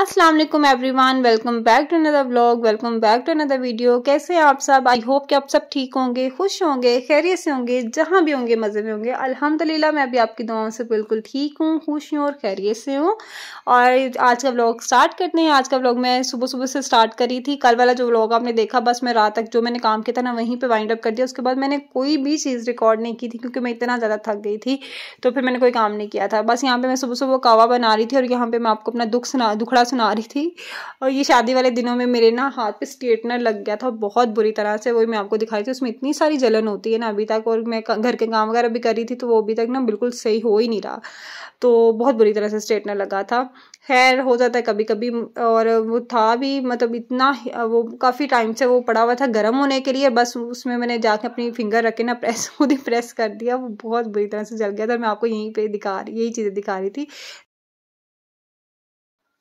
Aslam everyone welcome back to another blog welcome back to another video कैसे हैं आप सब आई होप कि आप सब ठीक होंगे खुश होंगे खैरियत से होंगे जहाँ भी होंगे मज़े में होंगे अल्हम्दुलिल्लाह मैं अभी आपकी दुआओं से बिल्कुल ठीक हूँ खुश हूँ और खैरियत से हूँ और आज का ब्लॉग स्टार्ट करते हैं आज का ब्लॉग मैं सुबह सुबह से स्टार्ट करी थी कल वाला जो ब्लॉग आपने देखा बस मैं रात तक जो मैंने काम किया था ना वहीं पर वाइंड अप कर दिया उसके बाद मैंने कोई भी चीज़ रिकॉर्ड नहीं की थी क्योंकि मैं इतना ज़्यादा थक गई थी तो फिर मैंने कोई काम नहीं किया था बस यहाँ पर मैं सुबह सुबह कावा बना रही थी और यहाँ पर मैं आपको अपना दुख सुना दुखड़ा सुना रही थी और ये शादी वाले दिनों में मेरे ना हाथ पे स्ट्रेटनर लग गया था बहुत बुरी तरह से वही मैं आपको दिखाई थी उसमें इतनी सारी जलन होती है ना अभी तक और मैं घर के काम वगैरह भी कर रही थी तो वो अभी तक ना बिल्कुल सही हो ही नहीं रहा तो बहुत बुरी तरह से स्ट्रेटनर लगा था हेयर हो जाता है कभी कभी और वो था भी मतलब इतना वो काफ़ी टाइम से वो पड़ा हुआ था गर्म होने के लिए बस उसमें मैंने जाके अपनी फिंगर रख के ना प्रेस खुद ही प्रेस कर दिया वो बहुत बुरी तरह से जल गया था मैं आपको यहीं पे दिखा रही यही चीज़ें दिखा रही थी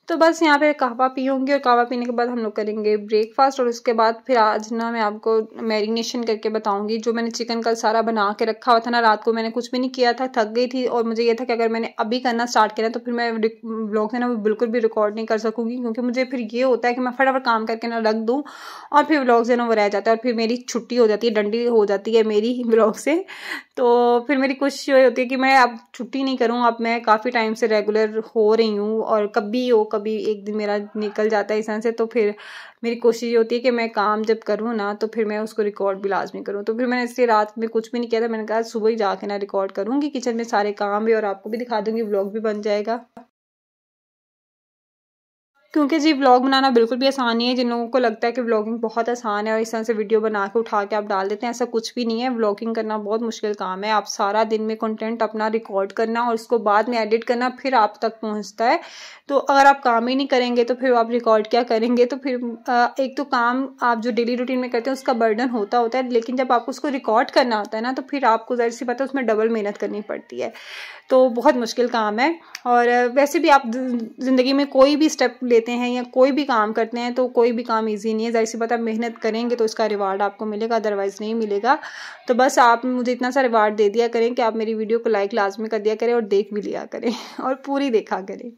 तो बस यहाँ पे कहवा पीऊँगी और कहवा पीने के बाद हम लोग करेंगे ब्रेकफास्ट और उसके बाद फिर आज ना मैं आपको मैरिनेशन करके बताऊँगी जो मैंने चिकन कल सारा बना के रखा हुआ था ना रात को मैंने कुछ भी नहीं किया था थक गई थी और मुझे ये था कि अगर मैंने अभी करना स्टार्ट किया तो फिर मैं ब्लॉग है ना वो बिल्कुल भी रिकॉर्ड नहीं कर सकूँगी क्योंकि मुझे फिर ये होता है कि मैं फटाफट काम करके ना रख दूँ और फिर ब्लॉग से ना वो रह जाता है और फिर मेरी छुट्टी हो जाती है डंडी हो जाती है मेरी ब्लॉग से तो फिर मेरी कोशिश ये होती है कि मैं अब छुट्टी नहीं करूँ अब मैं काफ़ी टाइम से रेगुलर हो रही हूँ और कभी हो कभी एक दिन मेरा निकल जाता है इस से तो फिर मेरी कोशिश ये होती है कि मैं काम जब करूँ ना तो फिर मैं उसको रिकॉर्ड भी लाजमी करूँ तो फिर मैंने इसलिए रात में कुछ भी नहीं किया था मैंने कहा सुबह ही जाके ना रिकॉर्ड करूँगी किचन में सारे काम भी और आपको भी दिखा दूँगी ब्लॉग भी बन जाएगा क्योंकि जी व्लॉग बनाना बिल्कुल भी आसान नहीं है जिन लोगों को लगता है कि व्लॉगिंग बहुत आसान है और इस तरह से वीडियो बना के उठा के आप डाल देते हैं ऐसा कुछ भी नहीं है व्लॉगिंग करना बहुत मुश्किल काम है आप सारा दिन में कंटेंट अपना रिकॉर्ड करना और उसको बाद में एडिट करना फिर आप तक पहुँचता है तो अगर आप काम ही नहीं करेंगे तो फिर आप रिकॉर्ड क्या करेंगे तो फिर एक तो काम आप जो डेली रूटीन में करते हैं उसका बर्डन होता होता है लेकिन जब आपको उसको रिकॉर्ड करना होता है ना तो फिर आपको जहर सी पता है उसमें डबल मेहनत करनी पड़ती है तो बहुत मुश्किल काम है और वैसे भी आप ज़िंदगी में कोई भी स्टेप लेते हैं या कोई भी काम करते हैं तो कोई भी काम ईजी नहीं है जाहिर सी बात आप मेहनत करेंगे तो उसका रिवार्ड आपको मिलेगा अदरवाइज़ नहीं मिलेगा तो बस आप मुझे इतना सा रिवार्ड दे दिया करें कि आप मेरी वीडियो को लाइक लाजमी कर दिया करें और देख भी लिया करें और पूरी देखा करें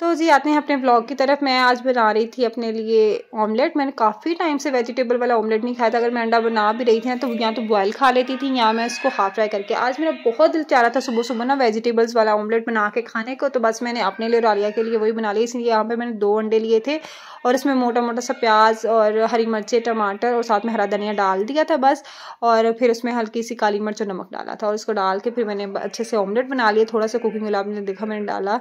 तो जी आते हैं अपने ब्लॉग की तरफ मैं आज बना रही थी अपने लिए ऑमलेट मैंने काफ़ी टाइम से वेजिटेबल वाला ऑमलेट नहीं खाया था अगर मैं अंडा बना भी रही थी ना तो या तो बॉयल खा लेती थी या मैं उसको हाफ फ्राई करके आज मेरा बहुत दिल चाह रहा था सुबह सुबह ना वेजिटेबल्स वाला ऑमलेट बना के खाने को तो बस मैंने अपने लिए और आलिया के लिए वही बना लिया इसलिए यहाँ पर मैंने दो अंडे लिए थे और इसमें मोटा मोटा सा प्याज और हरी मिर्चें टमाटर और साथ में हरा धनिया डाल दिया था बस और फिर उसमें हल्की सी काली मिर्च और नमक डाला था और इसको डाल के फिर मैंने अच्छे से ऑमलेट बना लिया थोड़ा सा कुकिंग गुलाब ने देखा मैंने डाला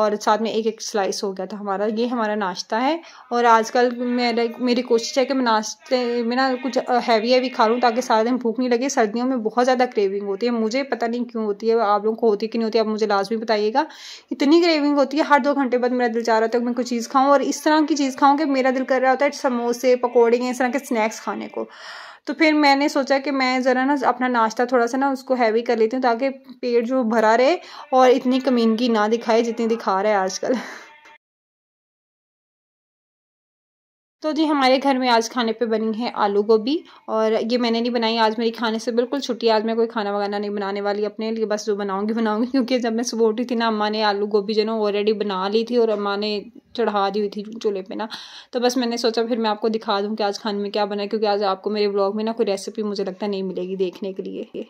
और साथ में एक एक स्लाइस हो गया था हमारा ये हमारा नाश्ता है और आजकल मेरा मेरी कोशिश है कि मैं नाश्ते में ना कुछ हैवी हैवी खा लूँ ताकि सारा दिन भूख नहीं लगे सर्दियों में बहुत ज़्यादा क्रेविंग होती है मुझे पता नहीं क्यों होती है आप लोगों को होती कि नहीं होती आप मुझे लाजमी बताइएगा इतनी क्रेविंग होती है हर दो घंटे बाद मेरा दिल चाह रहा था कि मैं कुछ चीज़ खाऊँ और इस तरह की चीज़ चीज़ खाऊं कि मेरा दिल कर रहा होता है समोसे पकौड़े इस तरह के स्नैक्स खाने को तो फिर मैंने सोचा कि मैं ज़रा ना अपना नाश्ता थोड़ा सा ना उसको हैवी कर लेती हूँ ताकि पेट जो भरा रहे और इतनी कमीनगी ना दिखाए जितनी दिखा रहा है आजकल तो जी हमारे घर में आज खाने पे बनी है आलू गोभी और ये मैंने नहीं बनाई आज मेरी खाने से बिल्कुल छुट्टी आज मैं कोई खाना वगैरह नहीं बनाने वाली अपने लिए बस जो बनाऊंगी बनाऊंगी क्योंकि जब मैं सुबह उठी थी ना अम्मा ने आलू गोभी जो ना ऑलरेडी बना ली थी और अम्मा ने चढ़ा दी हुई थी चूल्हे पे ना तो बस मैंने सोचा फिर मैं आपको दिखा दूँ कि आज खाने में क्या बना क्योंकि आज आपको मेरे ब्लॉग में ना कोई रेसिपी मुझे लगता नहीं मिलेगी देखने के लिए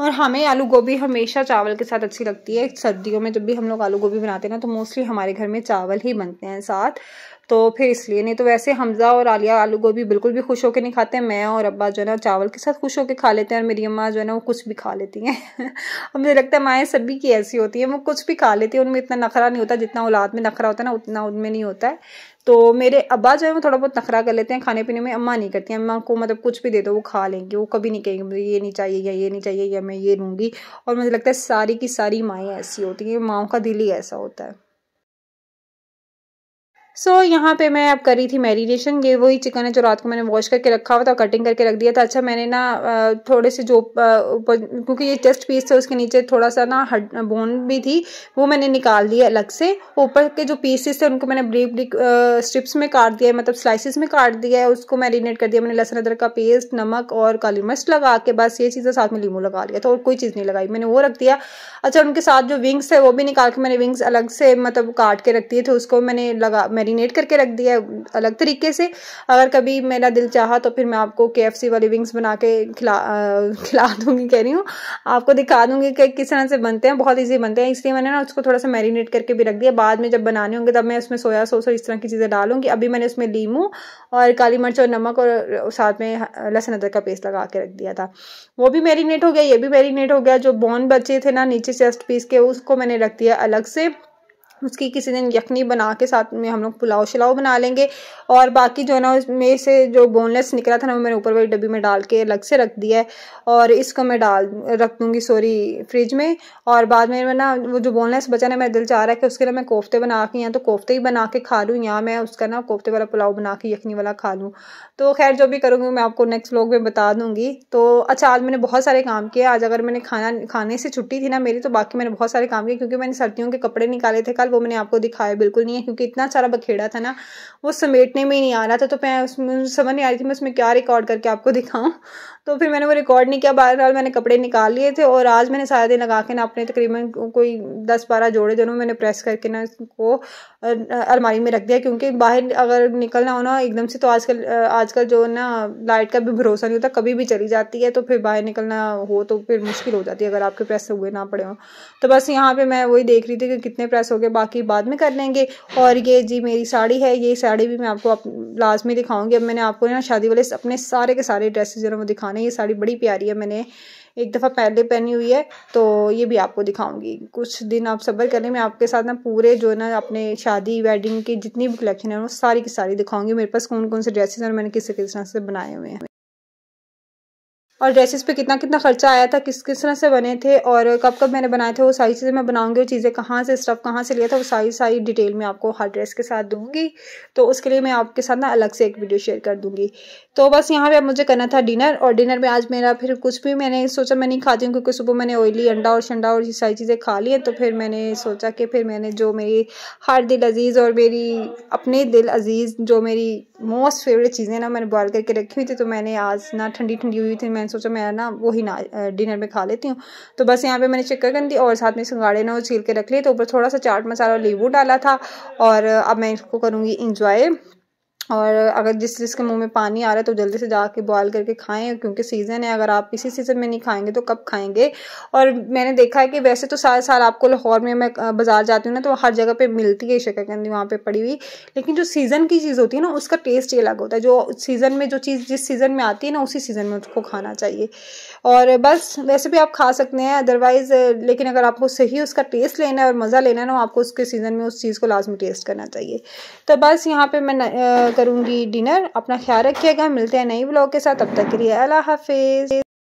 और हमें आलू गोभी हमेशा चावल के साथ अच्छी लगती है सर्दियों में जब भी हम लोग आलू गोभी बनाते हैं ना तो मोस्टली हमारे घर में चावल ही बनते हैं साथ तो फिर इसलिए नहीं तो वैसे हमजा और आलिया आलू गोभी बिल्कुल भी खुश होकर नहीं खाते मैं और अब्बा जो है ना चावल के साथ खुश होकर खा लेते हैं और मेरी अम्मा जो है ना वो कुछ भी खा लेती हैं और मुझे लगता है माएँ सभी की ऐसी होती हैं वो कुछ भी खा लेती हैं उनमें इतना नखरा नहीं होता जितना औलाद में नखरा होता है ना उतना उनमें नहीं होता है तो मेरे अब्बा जो है वो थोड़ा बहुत नखरा कर लेते हैं खाने पीने में अम्मा नहीं करती अम्मा को मतलब कुछ भी दे दो वो खा लेंगे वो कभी नहीं कहेंगे मुझे ये नहीं चाहिए या ये नहीं चाहिए या मैं ये लूँगी और मुझे लगता है सारी की सारी माएँ ऐसी होती हैं माओ का दिल ही ऐसा होता है सो so, यहाँ पे मैं अब करी थी मैरिनेशन ये वही चिकन है जो रात को मैंने वॉश करके रखा हुआ था कटिंग करके रख दिया था अच्छा मैंने ना थोड़े से जो ऊपर क्योंकि ये चेस्ट पीस था उसके नीचे थोड़ा सा ना हड बोन भी थी वो मैंने निकाल दिया अलग से ऊपर के जो पीसेस थे उनको मैंने ब्रीक ब्रिक स्ट्रिप्स में काट दिया मतलब स्लाइसिस में काट दिया है उसको मैरिनेट कर दिया मैंने लहसुन अदरक का पेस्ट नमक और काली मिर्च लगा के बस ये चीज़ें साथ में लीमू लगा लिया था और कोई चीज़ नहीं लगाई मैंने वो रख दिया अच्छा उनके साथ जो विंग्स है वो भी निकाल के मैंने विंग्स अलग से मतलब काट के रख दिए थे उसको मैंने लगा मैरिनेट करके रख दिया है अलग तरीके से अगर कभी मेरा दिल चाहा तो फिर मैं आपको के एफ सी वाली विंग्स बना के खिला आ, खिला दूंगी कह रही हूँ आपको दिखा दूंगी कि किस तरह से बनते हैं बहुत ईजी बनते हैं इसलिए मैंने ना उसको थोड़ा सा मैरिनेट करके भी रख दिया बाद में जब बनाने होंगे तब मैं उसमें सोया सोस और इस तरह की चीज़ें डालूंगी अभी मैंने उसमें लीमू और काली मिर्च और नमक और साथ में लहसुन अदरक का पेस्ट लगा के रख दिया था वो भी मैरिनेट हो गया ये भी मैरिनेट हो गया जो बॉन बचे थे ना नीचे चेस्ट पीस के उसको मैंने रख दिया अलग से उसकी किसी दिन यखनी बना के साथ में हम लोग पुलाव शलाव बना लेंगे और बाकी जो है ना उसमें से जो बोनलेस निकला था ना वो मैंने ऊपर वाली डब्बी में डाल के अलग से रख दिया है और इसको मैं डाल रख दूँगी सॉरी फ्रिज में और बाद में ना वो जो बोनलेस बचा ना मेरा दिल चाह रहा है कि उसके लिए मैं कोफ्ते बना के या तो कोफ्ते ही बना के खा लूँ या मैं उसका ना कोफ्ते वाला पुलाव बना के यखनी वाला खा लूँ तो खैर जो भी करूँगी मैं आपको नेक्स्ट व्लॉग में बता दूँगी तो अच्छा आज मैंने बहुत सारे काम किए आज अगर मैंने खाना खाने से छुट्टी थी ना मेरी तो बाकी मैंने बहुत सारे काम किए क्योंकि मैंने सर्दियों के कपड़े निकाले थे कल वो मैंने आपको दिखाया बिल्कुल नहीं है क्योंकि इतना सारा बखेड़ा था ना वो समेटने में ही नहीं आ रहा था तो मैं उसमें समझ नहीं आ रही थी मैं उसमें क्या रिकॉर्ड करके आपको दिखाऊँ तो फिर मैंने वो रिकॉर्ड नहीं किया बहरहाल मैंने कपड़े निकाल लिए थे और आज मैंने सारा दिन लगा के ना अपने तकरीबन कोई दस बारह जोड़े दोनों मैंने प्रेस करके ना उसको अलमारी में रख दिया क्योंकि बाहर अगर निकलना हो ना एकदम से तो आजकल आजकल जो ना लाइट का भी भरोसा नहीं होता कभी भी चली जाती है तो फिर बाहर निकलना हो तो फिर मुश्किल हो जाती है अगर आपके प्रेस हुए ना पड़े हों तो बस यहाँ पर मैं वही देख रही थी कि कितने प्रेस हो गए बाकी बाकी बाद में कर लेंगे और ये जी मेरी साड़ी है ये साड़ी भी मैं आपको लास्ट में दिखाऊंगी अब मैंने आपको ना शादी वाले अपने सारे के सारे ड्रेसेस जो है वो दिखाने ये साड़ी बड़ी प्यारी है मैंने एक दफ़ा पहले पहनी हुई है तो ये भी आपको दिखाऊंगी कुछ दिन आप सब्र करें मैं आपके साथ ना पूरे जो है ना अपने शादी वेडिंग की जितनी भी कलेक्शन है वो सारी की सारी दिखाऊंगी मेरे पास कौन कौन से ड्रेसेस और मैंने किस किस तरह से बनाए हुए हैं और ड्रेसेस पे कितना कितना खर्चा आया था किस किस तरह से बने थे और कब कब मैंने बनाए थे वो सारी चीज़ें मैं बनाऊंगी वो चीज़ें कहाँ से स्टफ़ कहाँ से लिया था वो सारी सारी डिटेल में आपको हर ड्रेस के साथ दूंगी तो उसके लिए मैं आपके साथ ना अलग से एक वीडियो शेयर कर दूंगी तो बस यहाँ पे अब मुझे करना था डिनर और डिनर में आज मेरा फिर कुछ भी मैंने सोचा मैं नहीं खाती हूँ क्योंकि सुबह मैंने ऑयली अंडा और शंडा और ये सारी चीज़ें खा ली है तो फिर मैंने सोचा कि फिर मैंने जो मेरी हर दिल अजीज़ और मेरी अपने दिल अजीज़ जो मेरी मोस्ट फेवरेट चीज़ें ना मैंने बॉयल करके रखी हुई थी तो मैंने आज ना ठंडी ठंडी हुई थी मैंने सोचा मैं ना वही ना डिनर में खा लेती हूँ तो बस यहाँ पे मैंने चक्कर कर दी और साथ में सिंगाड़े ना छील के रख लिए तो ऊपर थोड़ा सा चाट मसाला और लेबू डाला था और अब मैं इसको करूँगी इंजॉय और अगर जिस जिसके मुंह में पानी आ रहा है तो जल्दी से जाके बॉयल करके खाएं क्योंकि सीज़न है अगर आप इसी सीज़न में नहीं खाएंगे तो कब खाएंगे और मैंने देखा है कि वैसे तो सारे साल आपको लाहौर में मैं बाज़ार जाती हूँ ना तो हर जगह पे मिलती है शकरकंदी वहाँ पे पड़ी हुई लेकिन जो सीज़न की चीज़ होती है ना उसका टेस्ट ही अलग होता है जो सीज़न में जो चीज़ जिस सीज़न में आती है ना उसी सीज़न में उसको खाना चाहिए और बस वैसे भी आप खा सकते हैं अदरवाइज़ लेकिन अगर आपको सही उसका टेस्ट लेना है और मज़ा लेना है ना आपको उसके सीज़न में उस चीज़ को लाजमी टेस्ट करना चाहिए तो बस यहाँ पर मैं करूँगी डिनर अपना ख्याल रखिएगा मिलते हैं नई ब्लॉग के साथ अब तक के लिए अल्लाह हाफिज़